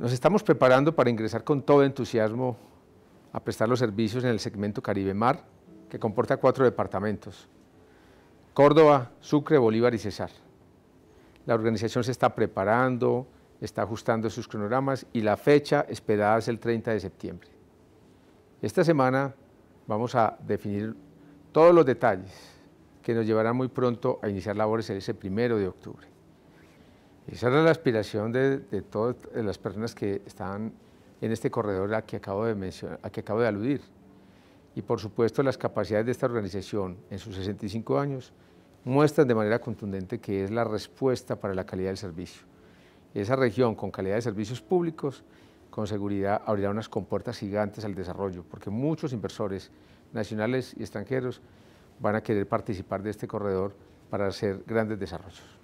Nos estamos preparando para ingresar con todo entusiasmo a prestar los servicios en el segmento Caribe Mar, que comporta cuatro departamentos, Córdoba, Sucre, Bolívar y Cesar. La organización se está preparando, está ajustando sus cronogramas y la fecha esperada es el 30 de septiembre. Esta semana vamos a definir todos los detalles que nos llevarán muy pronto a iniciar labores el primero de octubre. Esa era la aspiración de, todas las personas que están en este corredor a que acabo de mencionar, a que acabo de aludir. Y por supuesto las capacidades de esta organización en sus 65 años muestran de manera contundente que es la respuesta para la calidad del servicio. Esa región con calidad de servicios públicos con seguridad abrirá unas compuertas gigantes al desarrollo, porque muchos inversores nacionales y extranjeros van a querer participar de este corredor para hacer grandes desarrollos.